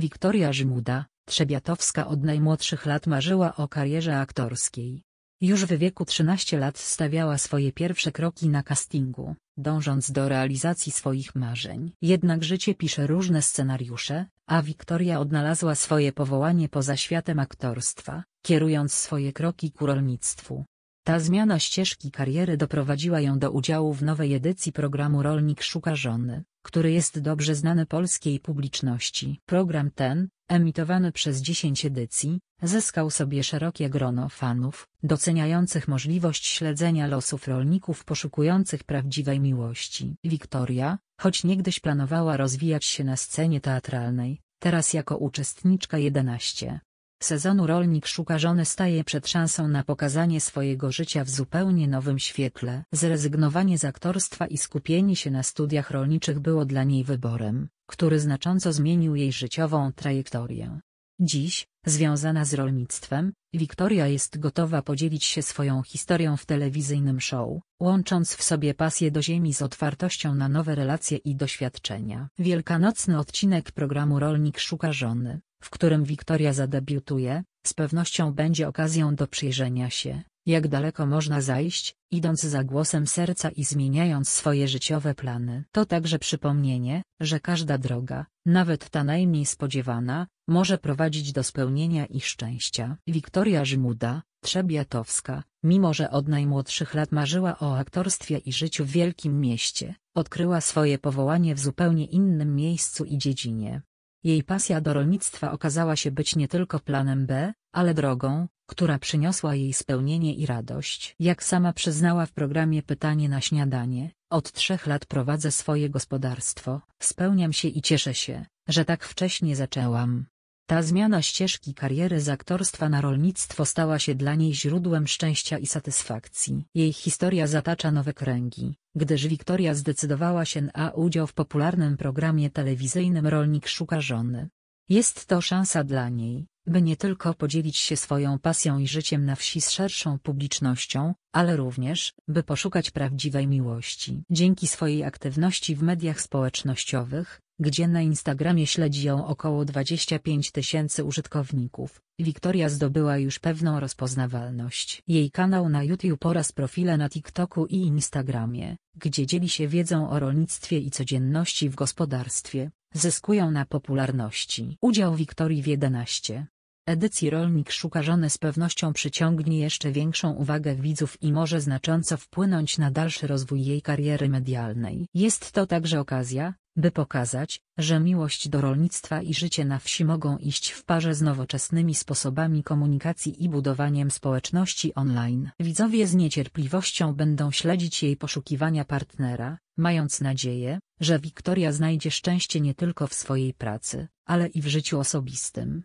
Wiktoria Żmuda, Trzebiatowska od najmłodszych lat marzyła o karierze aktorskiej. Już w wieku 13 lat stawiała swoje pierwsze kroki na castingu, dążąc do realizacji swoich marzeń. Jednak życie pisze różne scenariusze, a Wiktoria odnalazła swoje powołanie poza światem aktorstwa, kierując swoje kroki ku rolnictwu. Ta zmiana ścieżki kariery doprowadziła ją do udziału w nowej edycji programu Rolnik szuka żony, który jest dobrze znany polskiej publiczności. Program ten, emitowany przez 10 edycji, zyskał sobie szerokie grono fanów, doceniających możliwość śledzenia losów rolników poszukujących prawdziwej miłości. Wiktoria, choć niegdyś planowała rozwijać się na scenie teatralnej, teraz jako uczestniczka 11 sezonu rolnik szuka żony staje przed szansą na pokazanie swojego życia w zupełnie nowym świetle. Zrezygnowanie z aktorstwa i skupienie się na studiach rolniczych było dla niej wyborem, który znacząco zmienił jej życiową trajektorię. Dziś, związana z rolnictwem, Wiktoria jest gotowa podzielić się swoją historią w telewizyjnym show, łącząc w sobie pasję do ziemi z otwartością na nowe relacje i doświadczenia. Wielkanocny odcinek programu Rolnik szuka żony w którym Wiktoria zadebiutuje, z pewnością będzie okazją do przyjrzenia się, jak daleko można zajść, idąc za głosem serca i zmieniając swoje życiowe plany. To także przypomnienie, że każda droga, nawet ta najmniej spodziewana, może prowadzić do spełnienia i szczęścia. Wiktoria Żmuda, Trzebiatowska, mimo że od najmłodszych lat marzyła o aktorstwie i życiu w wielkim mieście, odkryła swoje powołanie w zupełnie innym miejscu i dziedzinie. Jej pasja do rolnictwa okazała się być nie tylko planem B, ale drogą, która przyniosła jej spełnienie i radość. Jak sama przyznała w programie Pytanie na śniadanie, od trzech lat prowadzę swoje gospodarstwo, spełniam się i cieszę się, że tak wcześnie zaczęłam. Ta zmiana ścieżki kariery z aktorstwa na rolnictwo stała się dla niej źródłem szczęścia i satysfakcji. Jej historia zatacza nowe kręgi, gdyż Wiktoria zdecydowała się na udział w popularnym programie telewizyjnym Rolnik szuka żony. Jest to szansa dla niej, by nie tylko podzielić się swoją pasją i życiem na wsi z szerszą publicznością, ale również, by poszukać prawdziwej miłości. Dzięki swojej aktywności w mediach społecznościowych, gdzie na Instagramie śledzi ją około 25 tysięcy użytkowników. Wiktoria zdobyła już pewną rozpoznawalność. Jej kanał na YouTube oraz profile na TikToku i Instagramie, gdzie dzieli się wiedzą o rolnictwie i codzienności w gospodarstwie, zyskują na popularności. Udział Wiktorii w 11 edycji Rolnik szuka żony z pewnością przyciągnie jeszcze większą uwagę widzów i może znacząco wpłynąć na dalszy rozwój jej kariery medialnej. Jest to także okazja, by pokazać, że miłość do rolnictwa i życie na wsi mogą iść w parze z nowoczesnymi sposobami komunikacji i budowaniem społeczności online. Widzowie z niecierpliwością będą śledzić jej poszukiwania partnera, mając nadzieję, że Wiktoria znajdzie szczęście nie tylko w swojej pracy, ale i w życiu osobistym.